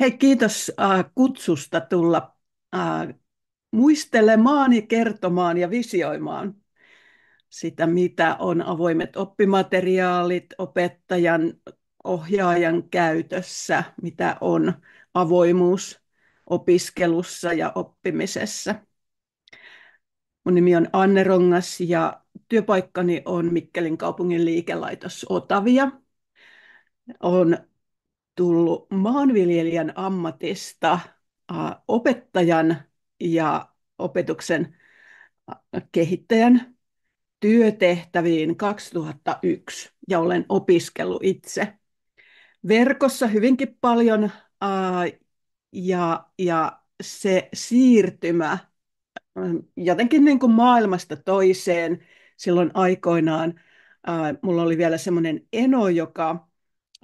Hei, kiitos äh, kutsusta tulla äh, muistelemaan ja kertomaan ja visioimaan sitä, mitä on avoimet oppimateriaalit opettajan, ohjaajan käytössä, mitä on avoimuus opiskelussa ja oppimisessa. Mun nimi on Anne Rongas ja työpaikkani on Mikkelin kaupungin liikelaitos Otavia. Olen tullut maanviljelijän ammatista opettajan ja opetuksen kehittäjän työtehtäviin 2001 ja olen opiskellut itse verkossa hyvinkin paljon ja, ja se siirtymä jotenkin niin kuin maailmasta toiseen silloin aikoinaan. Mulla oli vielä semmoinen eno, joka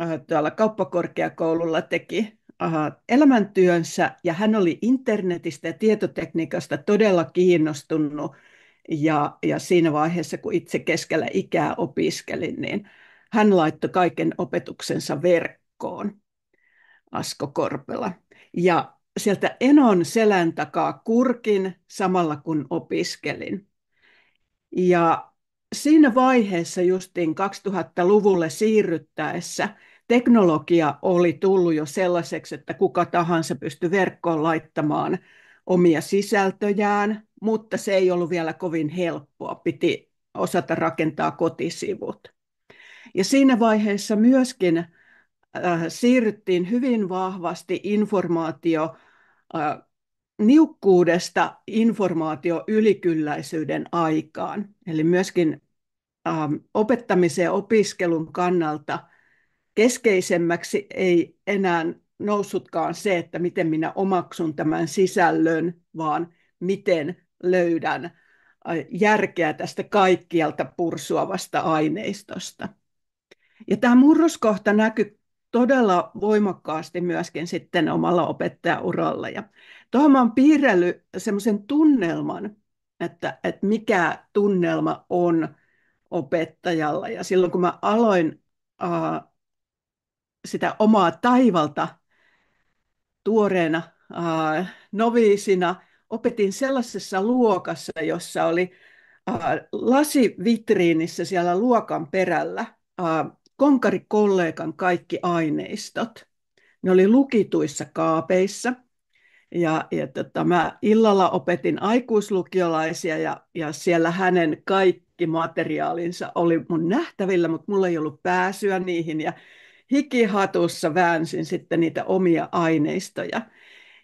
Äh, tuolla kauppakorkeakoululla teki äh, elämäntyönsä ja hän oli internetistä ja tietotekniikasta todella kiinnostunut ja, ja siinä vaiheessa, kun itse keskellä ikää opiskelin, niin hän laittoi kaiken opetuksensa verkkoon, Asko Korpela. Ja sieltä Enon selän takaa kurkin samalla kun opiskelin. Ja siinä vaiheessa justiin 2000-luvulle siirryttäessä – teknologia oli tullut jo sellaiseksi, että kuka tahansa pystyi verkkoon laittamaan omia sisältöjään, mutta se ei ollut vielä kovin helppoa. Piti osata rakentaa kotisivut. Ja siinä vaiheessa myöskin äh, siirryttiin hyvin vahvasti informaatio äh, niukkuudesta informaatio ylikylläisyyden aikaan. Eli myöskin äh, opettamisen ja opiskelun kannalta keskeisemmäksi ei enää noussutkaan se, että miten minä omaksun tämän sisällön, vaan miten löydän äh, järkeä tästä kaikkialta pursuavasta aineistosta. Ja tämä murroskohta näkyy todella voimakkaasti myöskin sitten omalla opettajauralla. Ja tuohon olen piirrellyt semmoisen tunnelman, että, että mikä tunnelma on opettajalla. Ja silloin kun mä aloin äh, sitä omaa taivalta tuoreena noviisina opetin sellaisessa luokassa, jossa oli äh, lasivitriinissä siellä luokan perällä äh, konkarikollegan kaikki aineistot. Ne oli lukituissa kaapeissa. Ja, ja tota, mä illalla opetin aikuislukiolaisia ja, ja siellä hänen kaikki materiaalinsa oli mun nähtävillä, mutta mulla ei ollut pääsyä niihin. Ja hikihatussa väänsin sitten niitä omia aineistoja.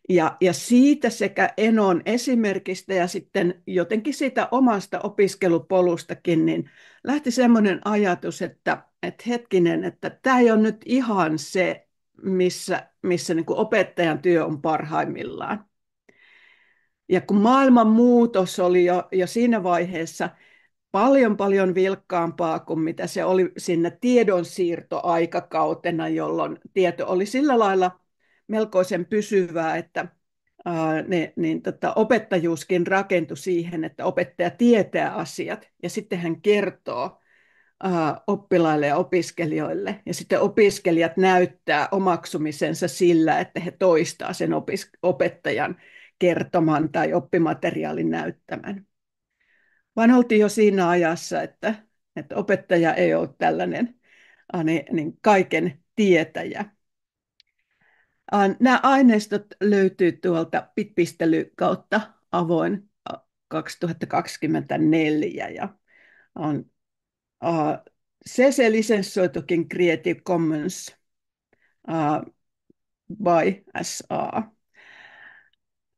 Ja, ja siitä sekä Enon esimerkistä ja sitten jotenkin siitä omasta opiskelupolustakin, niin lähti semmoinen ajatus, että, että hetkinen, että tämä ei ole nyt ihan se, missä, missä niin kuin opettajan työ on parhaimmillaan. Ja kun maailman muutos oli jo, jo siinä vaiheessa – paljon paljon vilkkaampaa kuin mitä se oli sinne tiedonsiirtoaikakautena, jolloin tieto oli sillä lailla melkoisen pysyvää, että ää, ne, niin tota, opettajuuskin rakentui siihen, että opettaja tietää asiat ja sitten hän kertoo ää, oppilaille ja opiskelijoille. Ja sitten opiskelijat näyttää omaksumisensa sillä, että he toistaa sen opis- opettajan kertoman tai oppimateriaalin näyttämän vaan oltiin jo siinä ajassa, että, että opettaja ei ole tällainen ah, niin, niin kaiken tietäjä. Ah, nämä aineistot löytyy tuolta pitpistely kautta avoin 2024 ah, ja on CC-lisenssoitukin Creative Commons by SA.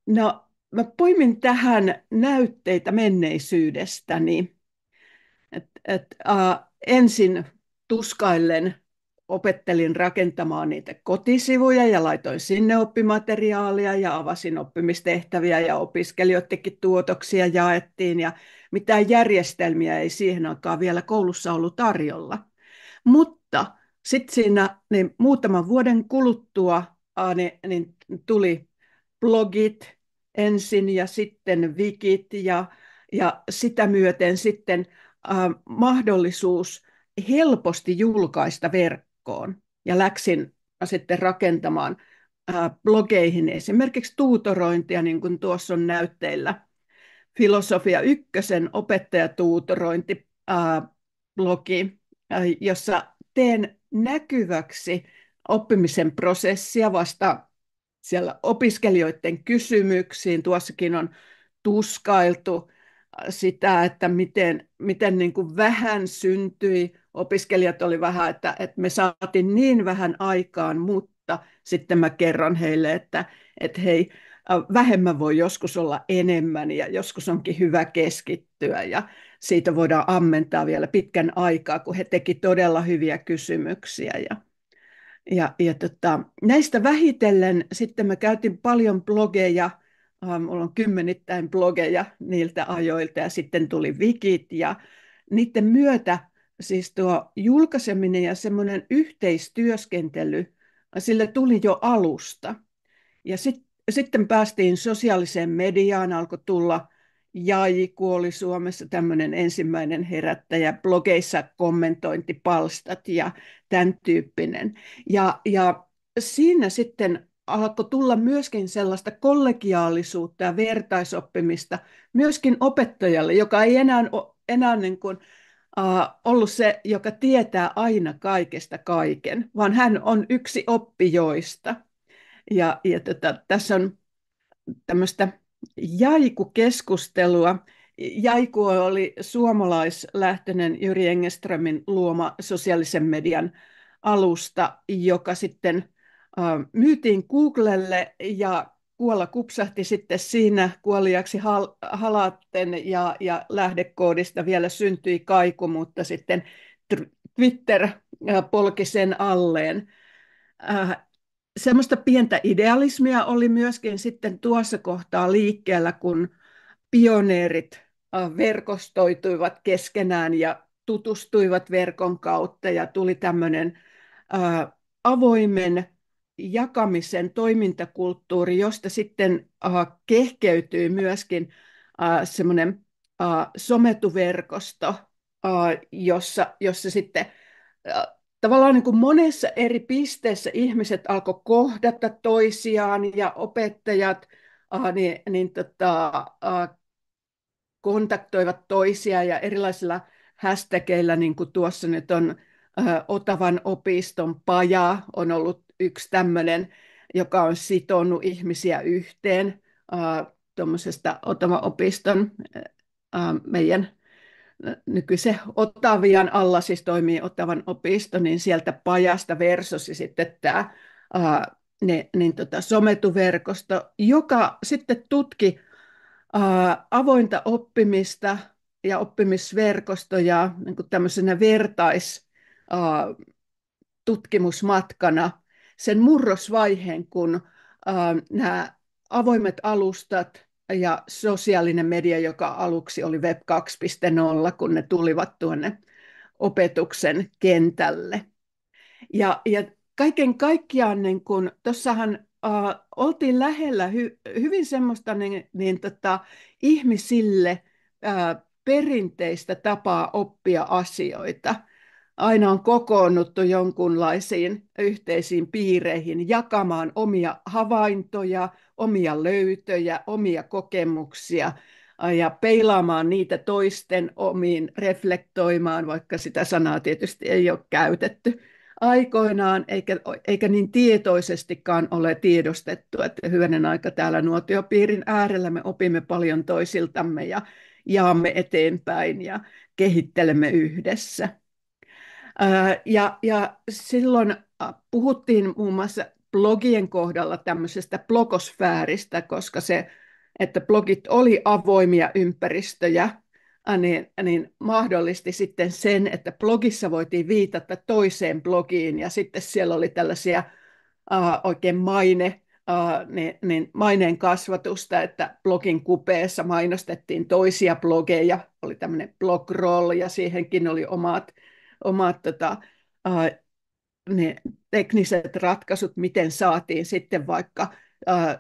No, mä poimin tähän näytteitä menneisyydestäni. Et, et, äh, ensin tuskaillen opettelin rakentamaan niitä kotisivuja ja laitoin sinne oppimateriaalia ja avasin oppimistehtäviä ja opiskelijoidenkin tuotoksia jaettiin ja mitään järjestelmiä ei siihen aikaan vielä koulussa ollut tarjolla. Mutta sitten siinä niin muutaman vuoden kuluttua niin, niin tuli blogit, ensin ja sitten vikit ja, ja sitä myöten sitten äh, mahdollisuus helposti julkaista verkkoon. Ja läksin sitten rakentamaan äh, blogeihin esimerkiksi tuutorointia, niin kuin tuossa on näytteillä. Filosofia ykkösen opettajatuutorointi äh, blogi, jossa teen näkyväksi oppimisen prosessia vasta siellä opiskelijoiden kysymyksiin. Tuossakin on tuskailtu äh, sitä, että miten, miten niin kuin vähän syntyi. Opiskelijat oli vähän, että, että me saatiin niin vähän aikaan, mutta sitten mä kerron heille, että, että hei, äh, vähemmän voi joskus olla enemmän ja joskus onkin hyvä keskittyä ja siitä voidaan ammentaa vielä pitkän aikaa, kun he teki todella hyviä kysymyksiä ja ja, ja tota, näistä vähitellen sitten mä käytin paljon blogeja, mulla on kymmenittäin blogeja niiltä ajoilta ja sitten tuli wikit ja niiden myötä siis tuo julkaiseminen ja semmoinen yhteistyöskentely, sille tuli jo alusta. Ja sit, sitten päästiin sosiaaliseen mediaan, alkoi tulla – Jai kuoli Suomessa tämmöinen ensimmäinen herättäjä, blogeissa kommentointipalstat ja tämän tyyppinen. Ja, ja siinä sitten alkoi tulla myöskin sellaista kollegiaalisuutta ja vertaisoppimista myöskin opettajalle, joka ei enää, enää niin kuin, äh, ollut se, joka tietää aina kaikesta kaiken, vaan hän on yksi oppijoista. Ja, ja tätä, tota, tässä on tämmöistä Jaiku-keskustelua. Jaiku oli suomalaislähtöinen Jyri Engeströmin luoma sosiaalisen median alusta, joka sitten myytiin Googlelle ja kuolla kupsahti sitten siinä kuoliaksi hal, halatten ja, ja lähdekoodista vielä syntyi kaiku, mutta sitten Twitter polki sen alleen semmoista pientä idealismia oli myöskin sitten tuossa kohtaa liikkeellä, kun pioneerit verkostoituivat keskenään ja tutustuivat verkon kautta ja tuli tämmöinen avoimen jakamisen toimintakulttuuri, josta sitten kehkeytyi myöskin semmoinen sometuverkosto, jossa, jossa sitten tavallaan niin kuin monessa eri pisteessä ihmiset alkoi kohdata toisiaan ja opettajat äh, niin, niin tota, äh, kontaktoivat toisiaan ja erilaisilla hashtageilla, niin kuin tuossa nyt on äh, Otavan opiston paja, on ollut yksi tämmöinen, joka on sitonut ihmisiä yhteen äh, tuommoisesta Otavan opiston äh, meidän nykyisen Otavian alla, siis toimii Ottavan opisto, niin sieltä pajasta versus ja sitten tämä ää, ne, niin tota, sometuverkosto, joka sitten tutki ää, avointa oppimista ja oppimisverkostoja niin kuin tämmöisenä vertaistutkimusmatkana sen murrosvaiheen, kun ää, nämä avoimet alustat – ja sosiaalinen media, joka aluksi oli Web 2.0, kun ne tulivat tuonne opetuksen kentälle. Ja, ja kaiken kaikkiaan, niin kun, tuossahan äh, oltiin lähellä hy, hyvin semmoista niin, niin tota, ihmisille äh, perinteistä tapaa oppia asioita. Aina on kokoonnuttu jonkunlaisiin yhteisiin piireihin jakamaan omia havaintoja, omia löytöjä, omia kokemuksia ja peilaamaan niitä toisten omiin, reflektoimaan, vaikka sitä sanaa tietysti ei ole käytetty aikoinaan, eikä, eikä niin tietoisestikaan ole tiedostettu, että hyvänen aika täällä nuotiopiirin äärellä me opimme paljon toisiltamme ja jaamme eteenpäin ja kehittelemme yhdessä. Ja, ja silloin puhuttiin muun muassa blogien kohdalla tämmöisestä blogosfääristä, koska se, että blogit oli avoimia ympäristöjä, äh, niin, niin mahdollisti sitten sen, että blogissa voitiin viitata toiseen blogiin ja sitten siellä oli tällaisia äh, oikein maine, äh, niin, niin maineen kasvatusta, että blogin kupeessa mainostettiin toisia blogeja, oli tämmöinen blogroll ja siihenkin oli omat, omat tota, äh, ne tekniset ratkaisut, miten saatiin sitten vaikka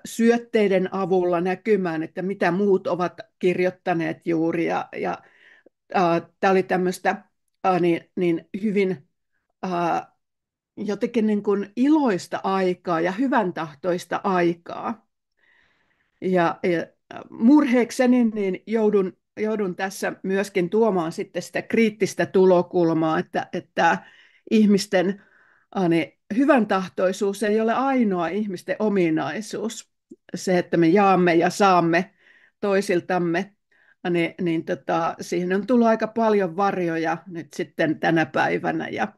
syötteiden avulla näkymään, että mitä muut ovat kirjoittaneet juuri. Ja, ja tämä oli tämmöistä niin, niin hyvin jotenkin niin kuin iloista aikaa ja hyvän tahtoista aikaa. Ja, ja murheekseni niin joudun, joudun tässä myöskin tuomaan sitten sitä kriittistä tulokulmaa, että, että ihmisten ani hyvän tahtoisuus ei ole ainoa ihmisten ominaisuus. Se, että me jaamme ja saamme toisiltamme, niin, niin tota, siihen on tullut aika paljon varjoja nyt sitten tänä päivänä. Ja,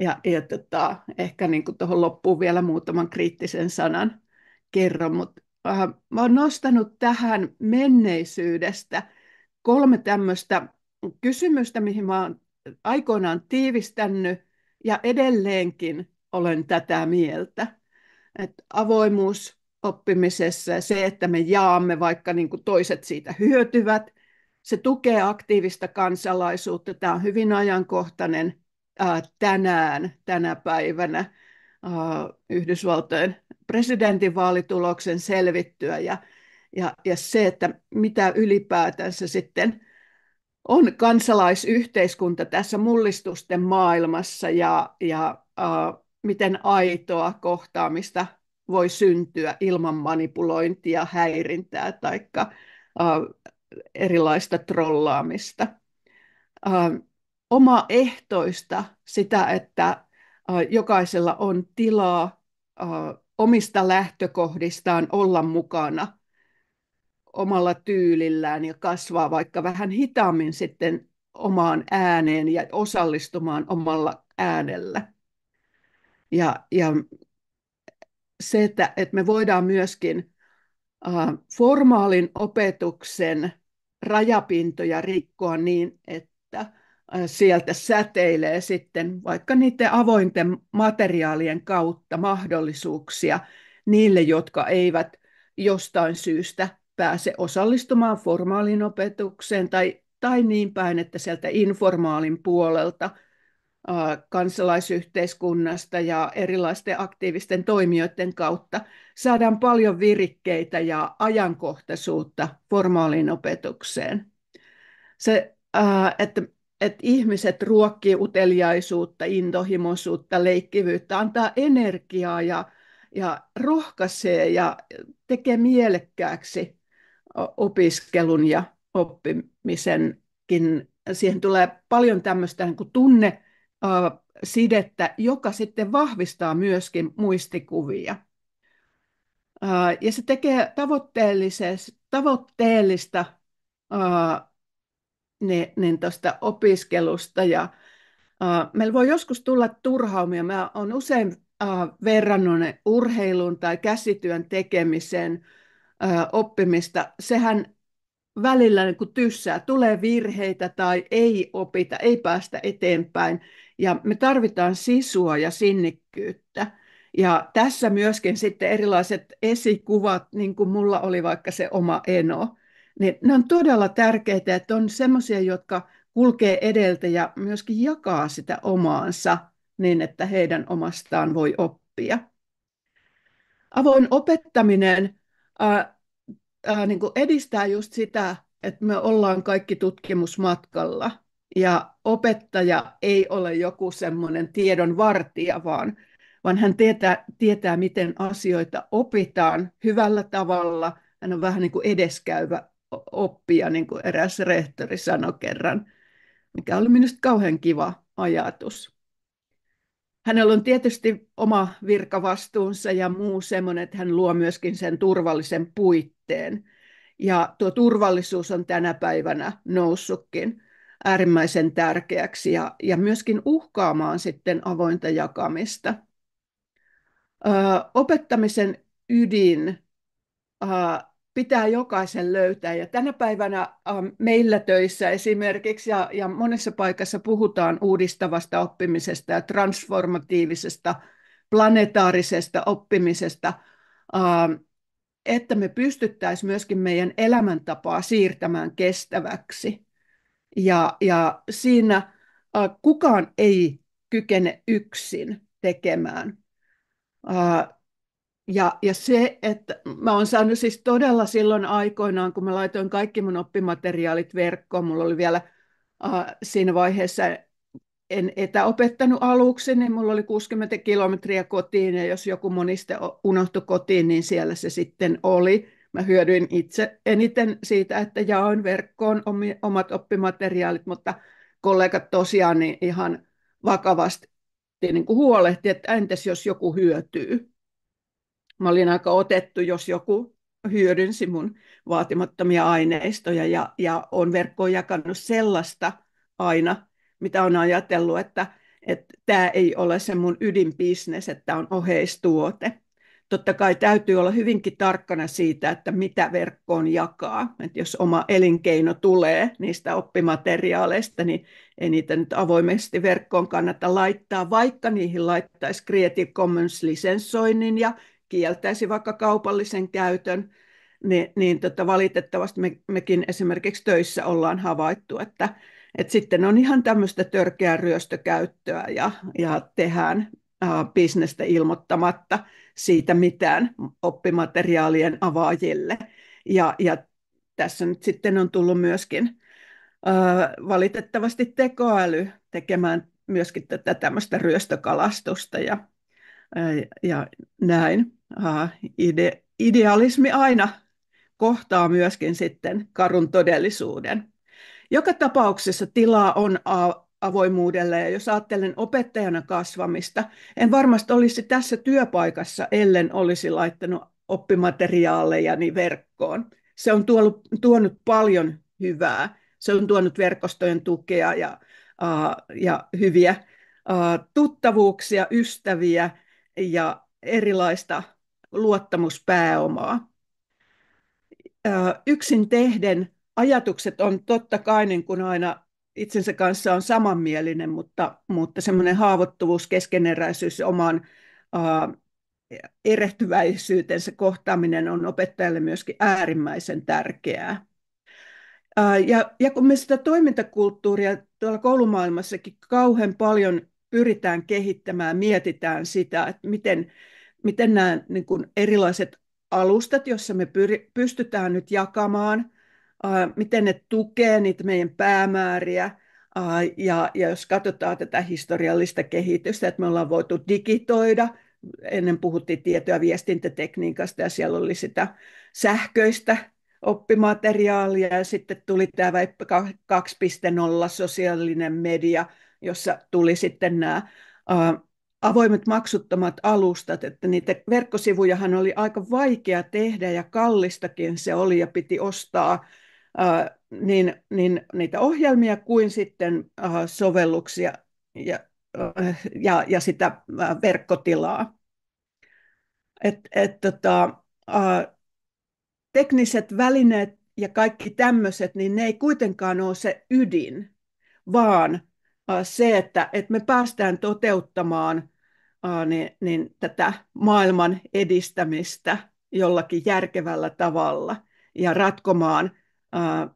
ja, ja tota, ehkä niin tuohon loppuun vielä muutaman kriittisen sanan kerron, mutta äh, mä oon nostanut tähän menneisyydestä kolme tämmöistä kysymystä, mihin mä oon aikoinaan tiivistänyt ja edelleenkin olen tätä mieltä. Että avoimuus oppimisessa ja se, että me jaamme, vaikka niin kuin toiset siitä hyötyvät, se tukee aktiivista kansalaisuutta. Tämä on hyvin ajankohtainen äh, tänään, tänä päivänä äh, Yhdysvaltojen presidentinvaalituloksen selvittyä ja, ja, ja se, että mitä ylipäätänsä sitten on kansalaisyhteiskunta tässä mullistusten maailmassa ja, ja äh, miten aitoa kohtaamista voi syntyä ilman manipulointia, häirintää tai äh, erilaista trollaamista. Äh, oma ehtoista sitä, että äh, jokaisella on tilaa äh, omista lähtökohdistaan olla mukana omalla tyylillään ja kasvaa vaikka vähän hitaammin sitten omaan ääneen ja osallistumaan omalla äänellä. Ja, ja se, että, että me voidaan myöskin äh, formaalin opetuksen rajapintoja rikkoa niin, että sieltä säteilee sitten vaikka niiden avointen materiaalien kautta mahdollisuuksia niille, jotka eivät jostain syystä pääse osallistumaan formaalin opetukseen tai, tai niin päin, että sieltä informaalin puolelta kansalaisyhteiskunnasta ja erilaisten aktiivisten toimijoiden kautta saadaan paljon virikkeitä ja ajankohtaisuutta formaaliin opetukseen. Se, että, että ihmiset ruokkii uteliaisuutta, intohimoisuutta, leikkivyyttä, antaa energiaa ja, ja rohkaisee ja tekee mielekkääksi opiskelun ja oppimisenkin. Siihen tulee paljon tämmöistä niin tunne, sidettä, joka sitten vahvistaa myöskin muistikuvia. Ja se tekee tavoitteellista niin, niin tuosta opiskelusta. Ja, meillä voi joskus tulla turhaumia. Mä olen usein verrannut urheiluun tai käsityön tekemiseen – ö, oppimista, sehän välillä niin kuin tyssää, tulee virheitä tai ei opita, ei päästä eteenpäin. Ja me tarvitaan sisua ja sinnikkyyttä. Ja tässä myöskin sitten erilaiset esikuvat, niin kuin mulla oli vaikka se oma eno, niin ne on todella tärkeitä, että on semmoisia, jotka kulkee edeltä ja myöskin jakaa sitä omaansa niin, että heidän omastaan voi oppia. Avoin opettaminen ää, ää, niin kuin edistää just sitä, että me ollaan kaikki tutkimusmatkalla ja opettaja ei ole joku semmoinen vartija, vaan, vaan hän tietää, tietää, miten asioita opitaan hyvällä tavalla. Hän on vähän niin kuin edeskäyvä oppija, niin kuin eräs rehtori sanoi kerran, mikä oli minusta kauhean kiva ajatus. Hänellä on tietysti oma virkavastuunsa ja muu semmoinen, että hän luo myöskin sen turvallisen puitteen. Ja tuo turvallisuus on tänä päivänä noussutkin äärimmäisen tärkeäksi ja, ja myöskin uhkaamaan sitten avointa jakamista. Ö, opettamisen ydin ö, pitää jokaisen löytää. Ja tänä päivänä ähm, meillä töissä esimerkiksi ja, ja monessa paikassa puhutaan uudistavasta oppimisesta ja transformatiivisesta, planetaarisesta oppimisesta, ähm, että me pystyttäisiin myöskin meidän elämäntapaa siirtämään kestäväksi. Ja, ja siinä äh, kukaan ei kykene yksin tekemään. Äh, ja, ja se, että mä oon saanut siis todella silloin aikoinaan, kun mä laitoin kaikki mun oppimateriaalit verkkoon, mulla oli vielä äh, siinä vaiheessa, en etäopettanut aluksi, niin mulla oli 60 kilometriä kotiin, ja jos joku moniste unohtui kotiin, niin siellä se sitten oli. Mä hyödyin itse eniten siitä, että jaoin verkkoon omat oppimateriaalit, mutta kollegat tosiaan niin ihan vakavasti niin kuin huolehti, että entäs jos joku hyötyy. Mä olin aika otettu, jos joku hyödynsi mun vaatimattomia aineistoja ja, ja on verkkoon jakanut sellaista aina, mitä on ajatellut, että että tämä ei ole se mun ydinbisnes, että on oheistuote. Totta kai täytyy olla hyvinkin tarkkana siitä, että mitä verkkoon jakaa. Et jos oma elinkeino tulee niistä oppimateriaaleista, niin ei niitä nyt avoimesti verkkoon kannata laittaa, vaikka niihin laittaisi Creative Commons lisensoinnin ja kieltäisi vaikka kaupallisen käytön, niin, niin tota, valitettavasti me, mekin esimerkiksi töissä ollaan havaittu, että, että sitten on ihan tämmöistä törkeää ryöstökäyttöä ja, ja tehdään bisnestä ilmoittamatta siitä mitään oppimateriaalien avaajille. Ja, ja tässä nyt sitten on tullut myöskin ö, valitettavasti tekoäly tekemään myöskin tätä tämmöistä ryöstökalastusta ja, ja, ja näin ide, idealismi aina kohtaa myöskin sitten karun todellisuuden. Joka tapauksessa tilaa on avoimuudelle ja jos ajattelen opettajana kasvamista, en varmasti olisi tässä työpaikassa, ellen olisi laittanut oppimateriaalejani verkkoon. Se on tuonut, tuonut paljon hyvää. Se on tuonut verkostojen tukea ja, ja hyviä tuttavuuksia, ystäviä ja erilaista luottamuspääomaa. Yksin tehden ajatukset on totta kai niin kuin aina itsensä kanssa on samanmielinen, mutta, mutta semmoinen haavoittuvuus, keskeneräisyys oman äh, erehtyväisyytensä kohtaaminen on opettajalle myöskin äärimmäisen tärkeää. Äh, ja, ja kun me sitä toimintakulttuuria tuolla koulumaailmassakin kauhean paljon pyritään kehittämään, mietitään sitä, että miten, miten nämä niin kuin erilaiset alustat, joissa me pyri, pystytään nyt jakamaan, ää, miten ne tukee niitä meidän päämääriä, ää, ja, ja jos katsotaan tätä historiallista kehitystä, että me ollaan voitu digitoida, ennen puhuttiin tieto- ja viestintätekniikasta, ja siellä oli sitä sähköistä oppimateriaalia, ja sitten tuli tämä 2.0 sosiaalinen media, jossa tuli sitten nämä avoimet maksuttomat alustat, että niitä verkkosivujahan oli aika vaikea tehdä ja kallistakin se oli ja piti ostaa äh, niin, niin niitä ohjelmia kuin sitten äh, sovelluksia ja, äh, ja, ja sitä äh, verkkotilaa. Et, et, tota, äh, tekniset välineet ja kaikki tämmöiset, niin ne ei kuitenkaan ole se ydin, vaan Äh, se, että, että me päästään toteuttamaan niin, niin tätä maailman edistämistä jollakin järkevällä tavalla ja ratkomaan äh,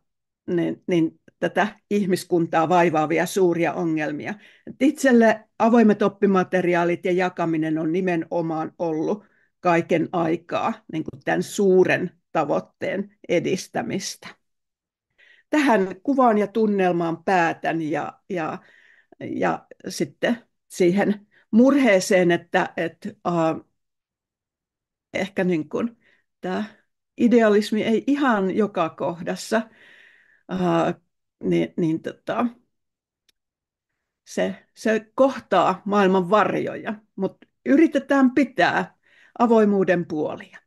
niin, niin tätä ihmiskuntaa vaivaavia suuria ongelmia. itselle avoimet oppimateriaalit ja jakaminen on nimenomaan ollut kaiken aikaa niin kuin tämän suuren tavoitteen edistämistä. Tähän kuvaan ja tunnelmaan päätän ja, ja ja sitten siihen murheeseen, että, että äh, ehkä niin kuin tämä idealismi ei ihan joka kohdassa, äh, niin, niin tota, se, se kohtaa maailman varjoja, mutta yritetään pitää avoimuuden puolia.